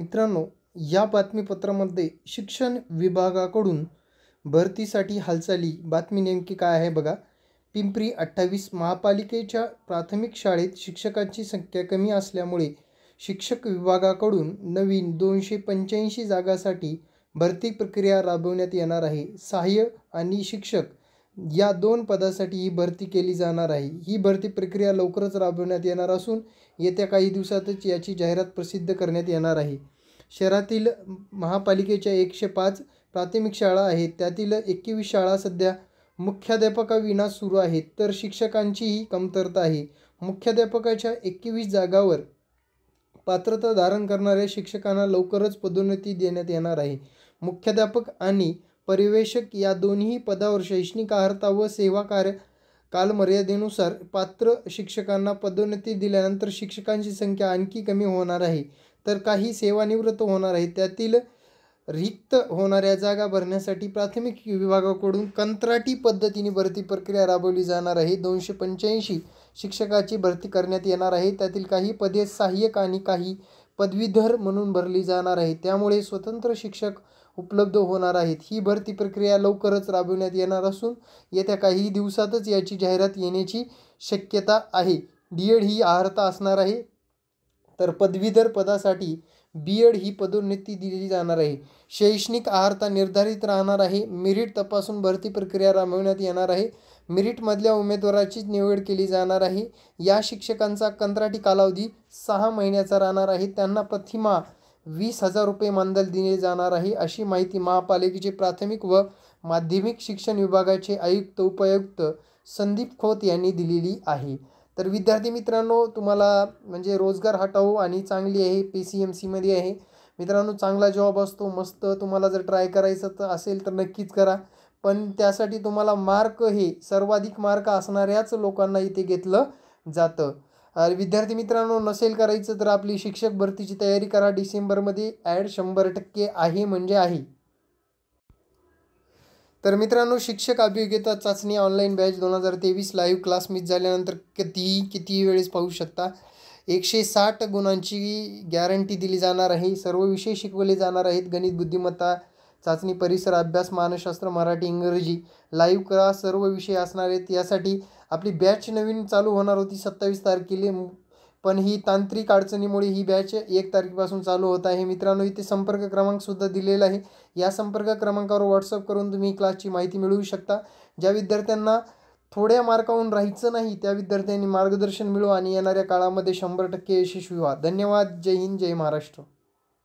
मित्रांनो या बातमीपत्रामध्ये शिक्षण विभागाकडून भरतीसाठी हालचाली बातमी नेमकी काय आहे बघा पिंपरी अठ्ठावीस महापालिकेच्या प्राथमिक शाळेत शिक्षकांची संख्या कमी असल्यामुळे शिक्षक विभागाकडून नवीन दोनशे पंच्याऐंशी जागासाठी भरती प्रक्रिया राबवण्यात येणार आहे सहाय्य आणि शिक्षक या दोन पदासाठी ही भरती केली जाणार आहे ही भरती प्रक्रिया लवकरच राबवण्यात येणार असून येत्या काही दिवसातच याची जाहिरात प्रसिद्ध करण्यात येणार आहे शहरातील महापालिकेच्या एकशे पाच प्राथमिक शाळा आहेत त्यातील एकवीस शाळा सध्या मुख्याध्यापकाविना सुरू आहेत तर शिक्षकांचीही कमतरता आहे मुख्याध्यापकाच्या एकवीस जागावर पात्रता धारण करणाऱ्या शिक्षकांना लवकरच पदोन्नती देण्यात येणार आहे मुख्याध्यापक आणि परिवेशक या दोन्ही पदावर शैक्षणिक अर्हता व सेवा कार्य कालमर्यादेनुसार पात्र शिक्षकांना पदोन्नती दिल्यानंतर शिक्षकांची संख्या आणखी कमी होणार आहे तर काही सेवानिवृत्त होणार आहे त्यातील रिक्त होणाऱ्या जागा भरण्यासाठी प्राथमिक विभागाकडून कंत्राटी पद्धतीने भरती प्रक्रिया राबवली जाणार आहे दोनशे पंच्याऐंशी शिक्षकाची भरती करण्यात येणार आहे त्यातील काही पदे सहाय्यक आणि काही पदवीधर म्हणून भरली जाणार आहे त्यामुळे स्वतंत्र शिक्षक उपलब्ध होणार आहेत ही भरती प्रक्रिया लवकरच राबविण्यात येणार असून येत्या काही दिवसातच याची जाहिरात येण्याची शक्यता आहे डी एड ही आहारता असणार आहे तर पदवीधर पदासाठी बी एड ही पदोन्नती दिली जाणार आहे शैक्षणिक आहारता निर्धारित राहणार आहे मेरिट तपासून भरती प्रक्रिया राबविण्यात येणार आहे मेरिटमधल्या उमेदवाराचीच निवड केली जाणार आहे या शिक्षकांचा कंत्राटी कालावधी सहा महिन्याचा राहणार आहे त्यांना प्रतिमा वीस हजार रुपये मानधन दिले जाणार आहे अशी माहिती महापालिकेचे प्राथमिक व माध्यमिक शिक्षण विभागाचे आयुक्त उपायुक्त संदीप खोत यांनी दिलेली आहे तर विद्यार्थी मित्रांनो तुम्हाला म्हणजे रोजगार हटाओ आणि चांगली आहे पी सी एम सीमध्ये आहे मित्रांनो चांगला जॉब असतो मस्त तुम्हाला जर ट्राय करायचं तर असेल तर नक्कीच करा पण त्यासाठी तुम्हाला मार्क हे सर्वाधिक मार्क असणाऱ्याच लोकांना इथे घेतलं जातं विद्यार्थी मित्रांनो नसेल करायचं तर आपली शिक्षक भरतीची तयारी करा डिसेंबरमध्ये ॲड शंभर टक्के आहे म्हणजे आहे तर मित्रांनो शिक्षक अभियोग्यता चाचणी ऑनलाईन बॅच दोन हजार तेवीस लाईव्ह क्लास मिस झाल्यानंतर कितीही कितीही वेळेस पाहू शकता एकशे साठ गुणांची गॅरंटी दिली जाणार आहे सर्व विषय शिकवले जाणार आहेत गणित बुद्धिमत्ता चाचणी परिसर अभ्यास मानसशास्त्र मराठी इंग्रजी लाईव्ह क्लास सर्व विषय असणार आहेत यासाठी आपली बॅच नवीन चालू होणार होती सत्तावीस तारखेला पण ही तांत्रिक अडचणीमुळे ही बॅच एक तारखेपासून चालू होत आहे मित्रांनो इथे संपर्क क्रमांकसुद्धा दिलेला आहे या संपर्क क्रमांकावर व्हॉट्सअप करून तुम्ही क्लासची माहिती मिळवू शकता ज्या विद्यार्थ्यांना थोड्या मार्काहून राहायचं नाही त्या विद्यार्थ्यांनी मार्गदर्शन मिळवा आणि येणाऱ्या काळामध्ये शंभर टक्के यशस्वी व्हा धन्यवाद जय हिंद जय महाराष्ट्र